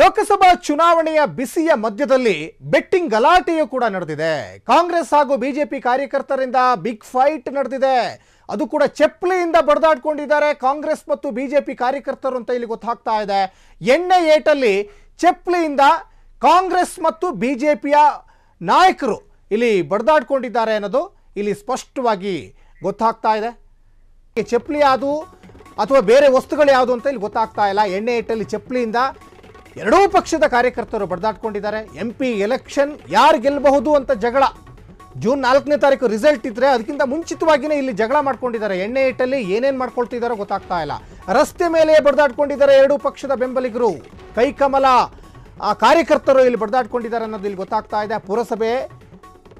ಲೋಕಸಭಾ ಚುನಾವಣೆಯ ಬಿಸಿಯ ಮಧ್ಯದಲ್ಲಿ ಬೆಟ್ಟಿಂಗ್ ಗಲಾಟೆಯೂ ಕೂಡ ನಡೆದಿದೆ ಕಾಂಗ್ರೆಸ್ ಹಾಗೂ ಬಿಜೆಪಿ ಕಾರ್ಯಕರ್ತರಿಂದ ಬಿಗ್ ಫೈಟ್ ನಡೆದಿದೆ ಅದು ಕೂಡ ಚಪ್ಪಲಿಯಿಂದ ಬಡದಾಡ್ಕೊಂಡಿದ್ದಾರೆ ಕಾಂಗ್ರೆಸ್ ಮತ್ತು ಬಿಜೆಪಿ ಕಾರ್ಯಕರ್ತರು ಅಂತ ಇಲ್ಲಿ ಗೊತ್ತಾಗ್ತಾ ಇದೆ ಎಣ್ಣೆ ಏಟಲ್ಲಿ ಚಪ್ಪಲಿಯಿಂದ ಕಾಂಗ್ರೆಸ್ ಮತ್ತು ಬಿಜೆಪಿಯ ನಾಯಕರು ಇಲ್ಲಿ ಬಡದಾಡ್ಕೊಂಡಿದ್ದಾರೆ ಅನ್ನೋದು ಇಲ್ಲಿ ಸ್ಪಷ್ಟವಾಗಿ ಗೊತ್ತಾಗ್ತಾ ಇದೆ ಚಪ್ಪಲಿ ಯಾವುದು ಅಥವಾ ಬೇರೆ ವಸ್ತುಗಳು ಯಾವುದು ಅಂತ ಇಲ್ಲಿ ಗೊತ್ತಾಗ್ತಾ ಇಲ್ಲ ಎಣ್ಣೆ ಏಟಲ್ಲಿ ಚಪ್ಪಲಿಯಿಂದ ಎರಡೂ ಪಕ್ಷದ ಕಾರ್ಯಕರ್ತರು ಬಡದಾಡ್ಕೊಂಡಿದ್ದಾರೆ ಎಂ ಪಿ ಎಲೆಕ್ಷನ್ ಯಾರು ಗೆಲ್ಲಬಹುದು ಅಂತ ಜಗಳ ಜೂನ್ ನಾಲ್ಕನೇ ತಾರೀಕು ರಿಸಲ್ಟ್ ಇದ್ರೆ ಅದಕ್ಕಿಂತ ಮುಂಚಿತವಾಗಿಯೇ ಇಲ್ಲಿ ಜಗಳ ಮಾಡ್ಕೊಂಡಿದ್ದಾರೆ ಎಣ್ಣೆ ಇಟ್ಟಲ್ಲಿ ಏನೇನು ಮಾಡ್ಕೊಳ್ತಿದ್ದಾರೋ ಗೊತ್ತಾಗ್ತಾ ಇಲ್ಲ ರಸ್ತೆ ಮೇಲೆ ಬಡದಾಡ್ಕೊಂಡಿದ್ದಾರೆ ಎರಡೂ ಪಕ್ಷದ ಬೆಂಬಲಿಗರು ಕೈಕಮಲ ಆ ಕಾರ್ಯಕರ್ತರು ಇಲ್ಲಿ ಬಡ್ದಾಡ್ಕೊಂಡಿದ್ದಾರೆ ಅನ್ನೋದು ಇಲ್ಲಿ ಗೊತ್ತಾಗ್ತಾ ಇದೆ ಪುರಸಭೆ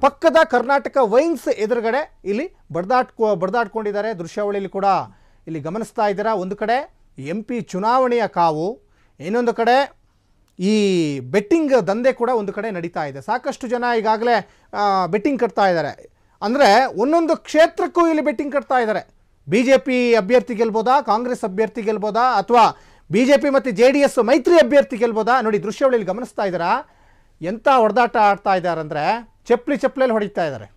ಪಕ್ಕದ ಕರ್ನಾಟಕ ವೈನ್ಸ್ ಎದುರುಗಡೆ ಇಲ್ಲಿ ಬಡ್ದಾಡ್ಕೊ ಬಡದಾಡ್ಕೊಂಡಿದ್ದಾರೆ ದೃಶ್ಯಾವಳಿಯಲ್ಲಿ ಕೂಡ ಇಲ್ಲಿ ಗಮನಿಸ್ತಾ ಇದ್ದೀರಾ ಒಂದು ಕಡೆ ಎಂ ಪಿ ಚುನಾವಣೆಯ ಕಾವು ಇನ್ನೊಂದು ಕಡೆ ಈ ಬೆಟ್ಟಿಂಗ್ ದಂಧೆ ಕೂಡ ಒಂದು ಕಡೆ ನಡೀತಾ ಇದೆ ಸಾಕಷ್ಟು ಜನ ಈಗಾಗಲೇ ಬೆಟ್ಟಿಂಗ್ ಕಟ್ತಾ ಇದ್ದಾರೆ ಅಂದರೆ ಒಂದೊಂದು ಕ್ಷೇತ್ರಕ್ಕೂ ಇಲ್ಲಿ ಬೆಟ್ಟಿಂಗ್ ಕಟ್ತಾ ಇದ್ದಾರೆ ಬಿ ಜೆ ಪಿ ಅಭ್ಯರ್ಥಿ ಗೆಲ್ಬೋದಾ ಕಾಂಗ್ರೆಸ್ ಅಭ್ಯರ್ಥಿ ಗೆಲ್ಬೋದಾ ಅಥವಾ ಬಿ ಜೆ ಪಿ ಮತ್ತು ಜೆ ಡಿ ಎಸ್ ಮೈತ್ರಿ ಅಭ್ಯರ್ಥಿ ಗೆಲ್ಬೋದಾ ನೋಡಿ ದೃಶ್ಯಾವಳಿಯಲ್ಲಿ ಗಮನಿಸ್ತಾ ಇದ್ದಾರಾ ಎಂಥ ಹೊಡೆದಾಟ ಆಡ್ತಾ ಇದ್ದಾರೆ ಅಂದರೆ ಚಪ್ಪಲಿ ಚಪ್ಪಲೆಯಲ್ಲಿ ಹೊಡಿತಾ ಇದ್ದಾರೆ